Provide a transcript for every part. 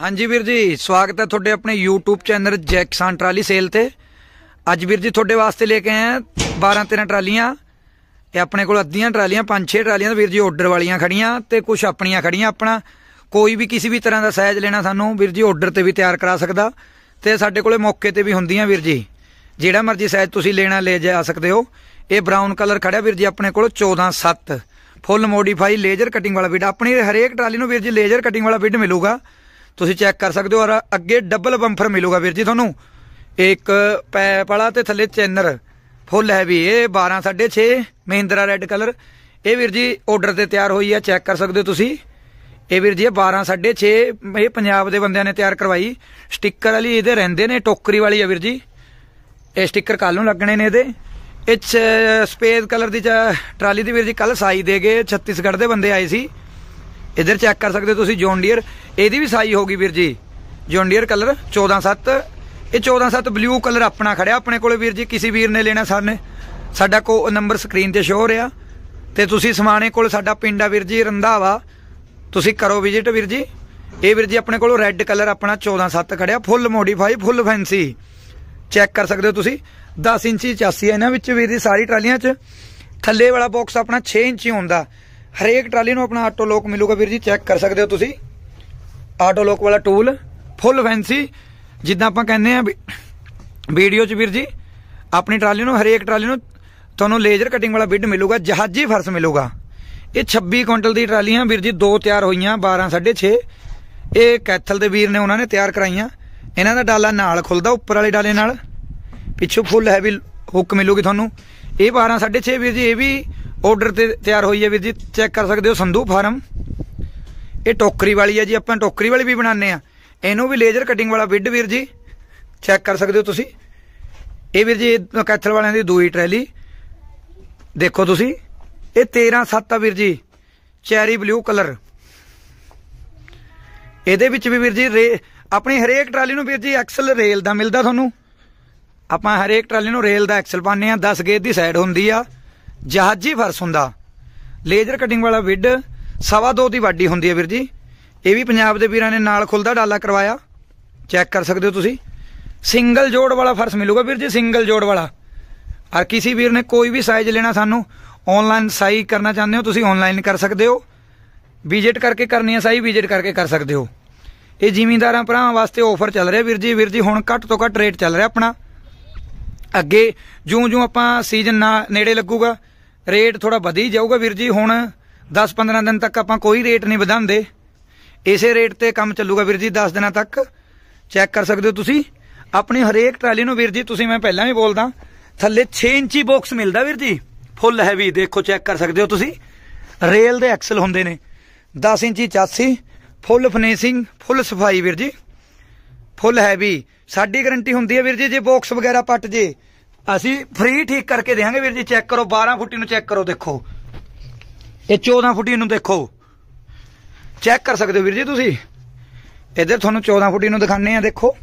ਹਾਂਜੀ ਵੀਰ ਜੀ ਸਵਾਗਤ ਹੈ ਤੁਹਾਡੇ ਆਪਣੇ YouTube channel Jackson trolley sale ਤੇ ਅੱਜ ਵੀਰ ਜੀ ਤੁਹਾਡੇ ਵਾਸਤੇ ਲੈ ਕੇ ਆਏ ਆ 12 13 ਟਰਾਲੀਆਂ ਇਹ ਆਪਣੇ ਕੋਲ ਅੱਧੀਆਂ ਟਰਾਲੀਆਂ 5-6 ਟਰਾਲੀਆਂ ਵੀਰ ਜੀ ਆਰਡਰ ਵਾਲੀਆਂ ਖੜੀਆਂ ਤੇ ਕੁਝ ਆਪਣੀਆਂ ਖੜੀਆਂ ਆਪਣਾ ਕੋਈ ਵੀ ਕਿਸੇ ਵੀ ਤਰ੍ਹਾਂ ਦਾ ਸਾਈਜ਼ ਲੈਣਾ ਸਾਨੂੰ ਵੀਰ ਜੀ ਆਰਡਰ ਤੇ ਵੀ ਤਿਆਰ ਕਰਾ ਸਕਦਾ ਤੇ ਸਾਡੇ ਕੋਲੇ ਮੌਕੇ ਤੇ ਵੀ ਹੁੰਦੀਆਂ ਵੀਰ ਜੀ ਜਿਹੜਾ ਮਰਜ਼ੀ ਸਾਈਜ਼ ਤੁਸੀਂ ਲੈਣਾ ਲੈ ਜਾ ਸਕਦੇ ਹੋ ਇਹ ਬ੍ਰਾਊਨ ਕਲਰ ਖੜਿਆ ਵੀਰ ਜੀ ਆਪਣੇ ਕੋਲ 14 7 ਫੁੱਲ ਮੋਡੀਫਾਈ ਲੇਜ਼ਰ ਕਟਿੰਗ ਵਾਲਾ ਵੀਡ ਆਪਣੀ ਹਰੇਕ ਟਰਾਲੀ ਨੂੰ ਵੀਰ ਜੀ ਲੇਜ਼ਰ ਕਟਿੰਗ ਵਾਲਾ ਵੀਡ ਮਿਲੂਗਾ ਤੁਸੀਂ ਚੈੱਕ ਕਰ ਸਕਦੇ ਹੋ ਔਰ ਅੱਗੇ ਡਬਲ ਬੰਫਰ ਮਿਲੂਗਾ ਵੀਰ ਜੀ ਤੁਹਾਨੂੰ ਇੱਕ ਪੈਪ ਵਾਲਾ ਤੇ ਥੱਲੇ ਚੈਨਰ ਫੁੱਲ ਹੈ ਵੀ ਇਹ 12 6.5 ਮਹਿੰਦਰਾ ਰੈੱਡ ਕਲਰ ਇਹ ਵੀਰ ਜੀ ਆਰਡਰ ਤੇ ਤਿਆਰ ਹੋਈ ਹੈ ਚੈੱਕ ਕਰ ਸਕਦੇ ਹੋ ਤੁਸੀਂ ਇਹ ਵੀਰ ਜੀ 12 6.5 ਇਹ ਪੰਜਾਬ ਦੇ ਬੰਦਿਆਂ ਨੇ ਤਿਆਰ ਕਰਵਾਈ ਸਟicker ਵਾਲੀ ਇਹਦੇ ਰਹਿੰਦੇ ਨੇ ਟੋਕਰੀ ਵਾਲੀ ਆ ਵੀਰ ਜੀ ਇਹ ਸਟicker ਕੱਲ ਨੂੰ ਲੱਗਣੇ ਨੇ ਇਹਦੇ ਇਹ ਸਪੇਸ ਕਲਰ ਦੀ ਟਰਾਲੀ ਦੀ ਵੀਰ ਜੀ ਕੱਲ ਸਾਈ ਦੇਗੇ 36 ਛੱਤੀਸਗੜ੍ਹ ਦੇ ਬੰਦੇ ਆਏ ਸੀ ਇਧਰ ਚੈੱਕ ਕਰ ਸਕਦੇ ਹੋ ਤੁਸੀਂ ਜੌਨ ਡੀਅਰ ਇਹਦੀ ਵੀ ਸਾਈ ਹੋਗੀ ਵੀਰ ਜੀ ਜੌਨ ਡੀਅਰ ਕਲਰ 147 ਇਹ 147 ਬਲੂ ਕਲਰ ਆਪਣਾ ਖੜਿਆ ਆਪਣੇ ਕੋਲੇ ਵੀਰ ਜੀ ਕਿਸੇ ਵੀਰ ਨੇ ਲੈਣਾ ਸਾਨੇ ਸਾਡਾ ਕੋ ਨੰਬਰ ਸਕਰੀਨ ਤੇ ਸ਼ੋ ਹੋ ਰਿਹਾ ਤੇ ਤੁਸੀਂ ਸਮਾਣੇ ਕੋਲ ਸਾਡਾ ਪਿੰਡ ਆ ਵੀਰ ਜੀ ਰੰਧਾਵਾ ਤੁਸੀਂ ਕਰੋ ਵਿਜ਼ਿਟ ਵੀਰ ਜੀ ਇਹ ਵੀਰ ਜੀ ਆਪਣੇ ਕੋਲ ਰੈੱਡ ਕਲਰ ਆਪਣਾ 147 ਖੜਿਆ full modify full fancy check ਕਰ ਸਕਦੇ ਹੋ ਤੁਸੀਂ 10 ਇੰਚੀ ਚਾਸੀ ਹੈ ਇਹਨਾਂ ਵਿੱਚ ਵੀਰ ਜੀ ਸਾਰੀ ਟਰਾਲੀਆਂ 'ਚ ਥੱਲੇ ਵਾਲਾ ਬਾਕਸ ਆਪਣਾ 6 ਇੰਚੀ ਹੁੰਦਾ ਹਰੇਕ ਟਰਾਲੀ ਨੂੰ ਆਪਣਾ ਆਟੋ ਲੋਕ ਮਿਲੂਗਾ ਵੀਰ ਜੀ ਚੈੱਕ ਕਰ ਸਕਦੇ ਹੋ ਤੁਸੀਂ ਆਟੋ ਲੋਕ ਵਾਲਾ ਟੂਲ ਫੁੱਲ ਫੈਂਸੀ ਜਿੱਦਾਂ ਆਪਾਂ ਕਹਿੰਦੇ ਆ ਵੀਡੀਓ 'ਚ ਵੀਰ ਜੀ ਆਪਣੀ ਟਰਾਲੀ ਨੂੰ ਹਰੇਕ ਟਰਾਲੀ ਨੂੰ ਤੁਹਾਨੂੰ ਲੇਜ਼ਰ ਕਟਿੰਗ ਵਾਲਾ ਬਿੱਡ ਮਿਲੂਗਾ ਜਹਾਜ਼ੀ ਫਰਸ ਮਿਲੂਗਾ ਇਹ 26 ਕੁਇੰਟਲ ਦੀ ਟਰਾਲੀਆਂ ਵੀਰ ਜੀ ਦੋ ਤਿਆਰ ਹੋਈਆਂ 12 6.5 ਇਹ ਕੈਥਲ ਦੇ ਵੀਰ ਨੇ ਉਹਨਾਂ ਨੇ ਤਿਆਰ ਕਰਾਈਆਂ ਇਹਨਾਂ ਦਾ ਡਾਲਾ ਨਾਲ ਖੁੱਲਦਾ ਉੱਪਰ ਵਾਲੇ ਡਾਲੇ ਨਾਲ ਪਿੱਛੋਂ ਫੁੱਲ ਹੈਵੀ ਹੁੱਕ ਮਿਲੂਗੀ ਤੁਹਾਨੂੰ ਇਹ 12 6.5 ਵੀਰ ਜੀ ਇਹ ਵੀ ਆਰਡਰ ਤੇ ਤਿਆਰ ਹੋਈ ਹੈ ਵੀਰ ਜੀ ਚੈੱਕ ਕਰ ਸਕਦੇ ਹੋ ਸੰਧੂ ਫਾਰਮ ਇਹ ਟੋਕਰੀ ਵਾਲੀ ਹੈ ਜੀ ਆਪਾਂ ਟੋਕਰੀ ਵਾਲੀ ਵੀ ਬਣਾਉਂਦੇ ਆ ਇਹਨੂੰ ਵੀ ਲੇਜ਼ਰ ਕਟਿੰਗ ਵਾਲਾ ਵਿੱਡ ਵੀਰ ਜੀ ਚੈੱਕ ਕਰ ਸਕਦੇ ਹੋ ਤੁਸੀਂ ਇਹ ਵੀਰ ਜੀ ਕੈਥਲ ਵਾਲਿਆਂ ਦੀ ਦੂਈ ਟਰੈਲੀ ਦੇਖੋ ਤੁਸੀਂ ਇਹ 13 7 ਆ ਵੀਰ ਜੀ ਚੈਰੀ ਬਲੂ ਕਲਰ ਇਹਦੇ ਵਿੱਚ ਵੀ ਵੀਰ ਜੀ ਆਪਣੀ ਹਰੇਕ ਟਰਾਲੀ ਨੂੰ ਵੀਰ ਜੀ ਐਕਸਲ ਰੇਲ ਦਾ ਮਿਲਦਾ ਤੁਹਾਨੂੰ ਆਪਾਂ ਹਰੇਕ ਟਰਾਲੀ ਨੂੰ ਰੇਲ ਦਾ ਐਕਸਲ ਪਾਉਂਦੇ ਆ 10 ਗੇਜ ਦੀ ਸਾਈਡ ਹੁੰਦੀ ਆ ਜਹਾਜੀ ਫਰਸ ਹੁੰਦਾ ਲੇਜ਼ਰ ਕਟਿੰਗ ਵਾਲਾ ਵਿੱਡ ਸਵਾ 2 ਦੀ ਵਾਡੀ ਹੁੰਦੀ ਹੈ ਵੀਰ ਜੀ ਇਹ ਵੀ ਪੰਜਾਬ ਦੇ ਵੀਰਾਂ ਨੇ ਨਾਲ ਖੁੱਲਦਾ ਡਾਲਾ ਕਰਵਾਇਆ ਚੈੱਕ ਕਰ ਸਕਦੇ ਹੋ ਤੁਸੀਂ ਸਿੰਗਲ ਜੋੜ ਵਾਲਾ ਫਰਸ ਮਿਲੂਗਾ ਵੀਰ ਜੀ ਸਿੰਗਲ ਜੋੜ ਵਾਲਾ ਔਰ ਕਿਸੇ ਵੀਰ ਨੇ ਕੋਈ ਵੀ ਸਾਈਜ਼ ਲੈਣਾ ਸਾਨੂੰ ਆਨਲਾਈਨ ਸਾਈ ਕਰਨਾ ਚਾਹੁੰਦੇ ਹੋ ਤੁਸੀਂ ਆਨਲਾਈਨ ਕਰ ਸਕਦੇ ਹੋ ਵਿਜ਼ਿਟ ਕਰਕੇ ਕਰਨੀ ਹੈ ਸਾਈ ਵਿਜ਼ਿਟ ਕਰਕੇ ਕਰ ਸਕਦੇ ਹੋ ਇਹ ਜ਼ਿਮੀਂਦਾਰਾਂ ਭਰਾਵਾਂ ਵਾਸਤੇ ਆਫਰ ਚੱਲ ਰਿਹਾ ਵੀਰ ਜੀ ਵੀਰ ਜੀ ਹੁਣ ਘੱਟ ਤੋਂ ਘੱਟ ਰੇਟ ਚੱਲ ਰਿਹਾ ਆਪਣਾ ਅੱਗੇ ਜਿਉਂ-ਜਿਉਂ ਆਪਾਂ ਸੀਜ਼ਨ ਨੇੜੇ ਲੱਗੂਗਾ ਰੇਟ ਥੋੜਾ ਵਧੀ ਜਾਊਗਾ ਵੀਰ ਜੀ ਹੁਣ 10-15 ਦਿਨ ਤੱਕ ਆਪਾਂ ਕੋਈ ਰੇਟ ਨਹੀਂ ਵਧਾਉਂਦੇ ਇਸੇ ਰੇਟ ਤੇ ਕੰਮ ਚੱਲੂਗਾ ਵੀਰ ਜੀ 10 ਦਿਨਾਂ ਤੱਕ ਚੈੱਕ ਕਰ ਸਕਦੇ ਹੋ ਤੁਸੀਂ ਆਪਣੀ ਹਰੇਕ ਟਰਾਲੀ ਨੂੰ ਵੀਰ ਜੀ ਤੁਸੀਂ ਮੈਂ ਪਹਿਲਾਂ ਵੀ ਬੋਲਦਾ ਥੱਲੇ 6 ਇੰਚੀ ਬਾਕਸ ਮਿਲਦਾ ਵੀਰ ਜੀ ਫੁੱਲ ਹੈਵੀ ਦੇਖੋ ਚੈੱਕ ਕਰ ਸਕਦੇ ਹੋ ਤੁਸੀਂ ਰੇਲ ਦੇ ਐਕਸਲ ਹੁੰਦੇ ਨੇ 10 ਇੰਚੀ ਚਾਸੀ ਫੁੱਲ ਫਿਨਿਸ਼ਿੰਗ ਫੁੱਲ ਸਫਾਈ ਵੀਰ ਜੀ ਫੁੱਲ ਹੈਵੀ ਸਾਡੀ ਗਾਰੰਟੀ ਹੁੰਦੀ ਹੈ ਵੀਰ ਜੀ ਜੇ ਬਾਕਸ ਵਗੈਰਾ ਪੱਟ ਜੇ ਅਸੀਂ ਫ੍ਰੀ ਠੀਕ ਕਰਕੇ ਦੇਵਾਂਗੇ ਵੀਰ ਜੀ ਚੈੱਕ ਕਰੋ 12 ਫੁੱਟੀ ਨੂੰ ਚੈੱਕ ਕਰੋ ਦੇਖੋ ਇਹ 14 ਫੁੱਟੀ ਨੂੰ ਦੇਖੋ ਚੈੱਕ ਕਰ ਸਕਦੇ ਹੋ ਵੀਰ ਜੀ ਤੁਸੀਂ ਇੱਧਰ ਤੁਹਾਨੂੰ 14 ਫੁੱਟੀ ਨੂੰ ਦਿਖਾਣੇ ਆ ਦੇਖੋ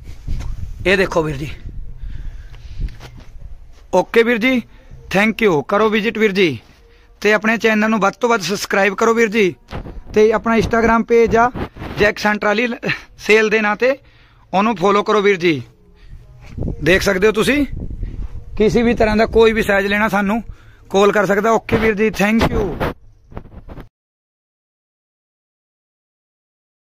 ਇਹ ਦੇਖੋ ਵੀਰ ਜੀ ਓਕੇ ਵੀਰ ਜੀ ਥੈਂਕ ਯੂ ਕਰੋ ਵਿਜ਼ਿਟ ਵੀਰ ਜੀ ਤੇ ਆਪਣੇ ਚੈਨਲ ਨੂੰ ਵੱਧ ਤੋਂ ਵੱਧ ਸਬਸਕ੍ਰਾਈਬ ਕਰੋ ਵੀਰ ਜੀ ਤੇ ਆਪਣਾ ਇੰਸਟਾਗ੍ਰam ਪੇਜ ਆ ਜੈਕ ਸੈਂਟਰਾਲੀ ਸੇਲ ਦੇ ਨਾਂ ਤੇ ਉਹਨੂੰ ਫੋਲੋ ਕਰੋ ਵੀਰ ਜੀ ਦੇਖ ਸਕਦੇ ਹੋ ਤੁਸੀਂ ਕਿਸੇ ਵੀ ਤਰ੍ਹਾਂ ਦਾ ਕੋਈ ਵੀ ਸਾਈਜ਼ ਲੈਣਾ ਸਾਨੂੰ ਕਾਲ ਕਰ ਸਕਦਾ ਓਕੇ ਵੀਰ ਜੀ ਥੈਂਕ ਯੂ